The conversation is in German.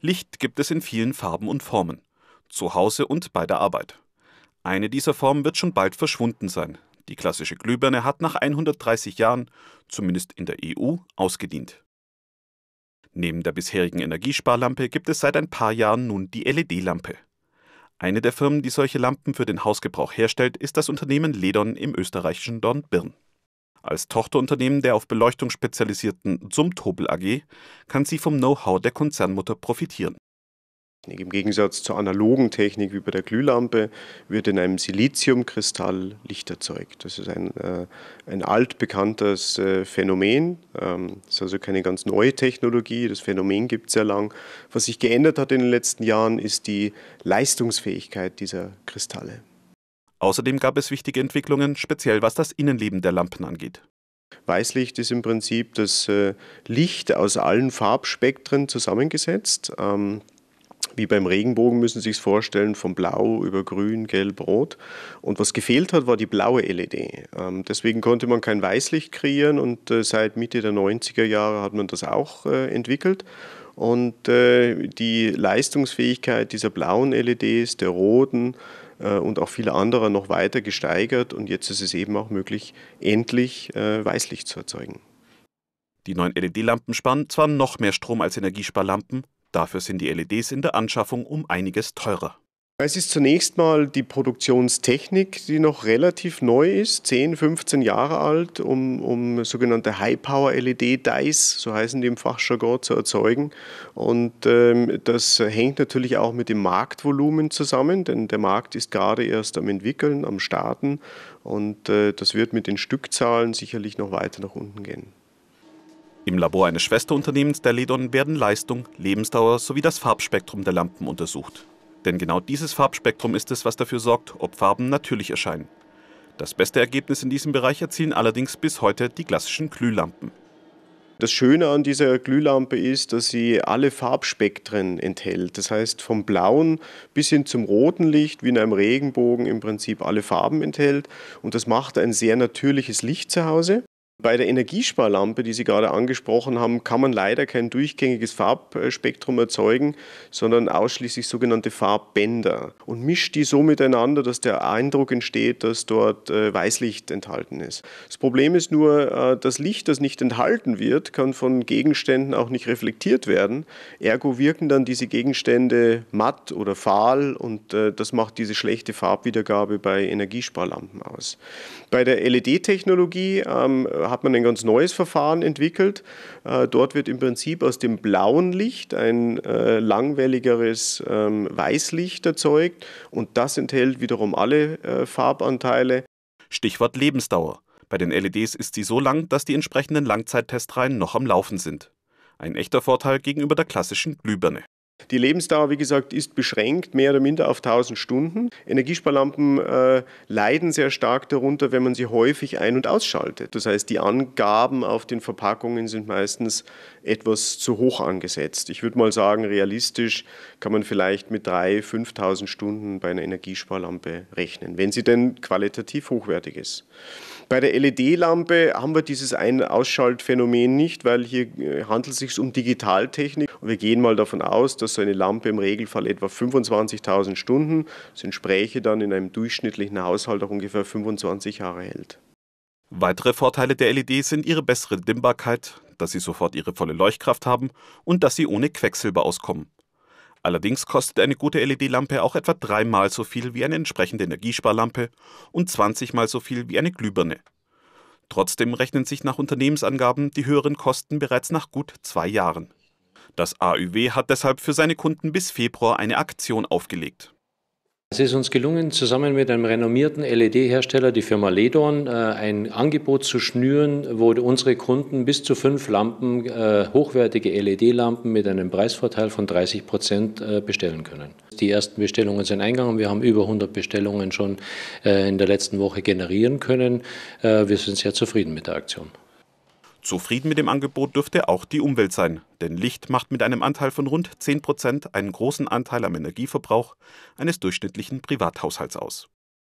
Licht gibt es in vielen Farben und Formen, zu Hause und bei der Arbeit. Eine dieser Formen wird schon bald verschwunden sein. Die klassische Glühbirne hat nach 130 Jahren, zumindest in der EU, ausgedient. Neben der bisherigen Energiesparlampe gibt es seit ein paar Jahren nun die LED-Lampe. Eine der Firmen, die solche Lampen für den Hausgebrauch herstellt, ist das Unternehmen Ledon im österreichischen Dornbirn. Als Tochterunternehmen der auf Beleuchtung spezialisierten Sumtobel AG kann sie vom Know-how der Konzernmutter profitieren. Im Gegensatz zur analogen Technik wie bei der Glühlampe wird in einem Siliziumkristall Licht erzeugt. Das ist ein, äh, ein altbekanntes äh, Phänomen. Ähm, das ist also keine ganz neue Technologie. Das Phänomen gibt es sehr lang. Was sich geändert hat in den letzten Jahren, ist die Leistungsfähigkeit dieser Kristalle. Außerdem gab es wichtige Entwicklungen, speziell was das Innenleben der Lampen angeht. Weißlicht ist im Prinzip das äh, Licht aus allen Farbspektren zusammengesetzt. Ähm, wie beim Regenbogen müssen Sie sich vorstellen, von Blau über Grün, Gelb, Rot. Und was gefehlt hat, war die blaue LED. Ähm, deswegen konnte man kein Weißlicht kreieren und äh, seit Mitte der 90er Jahre hat man das auch äh, entwickelt. Und die Leistungsfähigkeit dieser blauen LEDs, der roten, äh, und auch viele andere noch weiter gesteigert. Und jetzt ist es eben auch möglich, endlich äh, Weißlicht zu erzeugen. Die neuen LED-Lampen spannen zwar noch mehr Strom als Energiesparlampen, dafür sind die LEDs in der Anschaffung um einiges teurer. Es ist zunächst mal die Produktionstechnik, die noch relativ neu ist, 10, 15 Jahre alt, um, um sogenannte High-Power-LED-Dyes, so heißen die im Fachjargon, zu erzeugen. Und ähm, das hängt natürlich auch mit dem Marktvolumen zusammen, denn der Markt ist gerade erst am Entwickeln, am Starten und äh, das wird mit den Stückzahlen sicherlich noch weiter nach unten gehen. Im Labor eines Schwesterunternehmens der Ledon werden Leistung, Lebensdauer sowie das Farbspektrum der Lampen untersucht. Denn genau dieses Farbspektrum ist es, was dafür sorgt, ob Farben natürlich erscheinen. Das beste Ergebnis in diesem Bereich erzielen allerdings bis heute die klassischen Glühlampen. Das Schöne an dieser Glühlampe ist, dass sie alle Farbspektren enthält. Das heißt, vom blauen bis hin zum roten Licht, wie in einem Regenbogen, im Prinzip alle Farben enthält. Und das macht ein sehr natürliches Licht zu Hause. Bei der Energiesparlampe, die Sie gerade angesprochen haben, kann man leider kein durchgängiges Farbspektrum erzeugen, sondern ausschließlich sogenannte Farbbänder und mischt die so miteinander, dass der Eindruck entsteht, dass dort äh, Weißlicht enthalten ist. Das Problem ist nur, äh, das Licht, das nicht enthalten wird, kann von Gegenständen auch nicht reflektiert werden. Ergo wirken dann diese Gegenstände matt oder fahl und äh, das macht diese schlechte Farbwiedergabe bei Energiesparlampen aus. Bei der LED-Technologie ähm, hat man ein ganz neues Verfahren entwickelt. Äh, dort wird im Prinzip aus dem blauen Licht ein äh, langwelligeres ähm, Weißlicht erzeugt und das enthält wiederum alle äh, Farbanteile. Stichwort Lebensdauer. Bei den LEDs ist sie so lang, dass die entsprechenden Langzeittestreihen noch am Laufen sind. Ein echter Vorteil gegenüber der klassischen Glühbirne. Die Lebensdauer, wie gesagt, ist beschränkt, mehr oder minder auf 1000 Stunden. Energiesparlampen äh, leiden sehr stark darunter, wenn man sie häufig ein- und ausschaltet. Das heißt, die Angaben auf den Verpackungen sind meistens etwas zu hoch angesetzt. Ich würde mal sagen, realistisch kann man vielleicht mit 3.000, 5.000 Stunden bei einer Energiesparlampe rechnen, wenn sie denn qualitativ hochwertig ist. Bei der LED-Lampe haben wir dieses Ein-Ausschaltphänomen nicht, weil hier äh, handelt es sich um Digitaltechnik. Und wir gehen mal davon aus, dass dass so eine Lampe im Regelfall etwa 25.000 Stunden, das entspräche dann in einem durchschnittlichen Haushalt auch ungefähr 25 Jahre hält. Weitere Vorteile der LED sind ihre bessere Dimmbarkeit, dass sie sofort ihre volle Leuchtkraft haben und dass sie ohne Quecksilber auskommen. Allerdings kostet eine gute LED-Lampe auch etwa dreimal so viel wie eine entsprechende Energiesparlampe und 20 mal so viel wie eine Glühbirne. Trotzdem rechnen sich nach Unternehmensangaben die höheren Kosten bereits nach gut zwei Jahren. Das AÜW hat deshalb für seine Kunden bis Februar eine Aktion aufgelegt. Es ist uns gelungen, zusammen mit einem renommierten LED-Hersteller, die Firma Ledorn, äh, ein Angebot zu schnüren, wo unsere Kunden bis zu fünf Lampen, äh, hochwertige LED-Lampen mit einem Preisvorteil von 30 Prozent äh, bestellen können. Die ersten Bestellungen sind eingegangen. Wir haben über 100 Bestellungen schon in der letzten Woche generieren können. Wir sind sehr zufrieden mit der Aktion. Zufrieden mit dem Angebot dürfte auch die Umwelt sein, denn Licht macht mit einem Anteil von rund 10 Prozent einen großen Anteil am Energieverbrauch eines durchschnittlichen Privathaushalts aus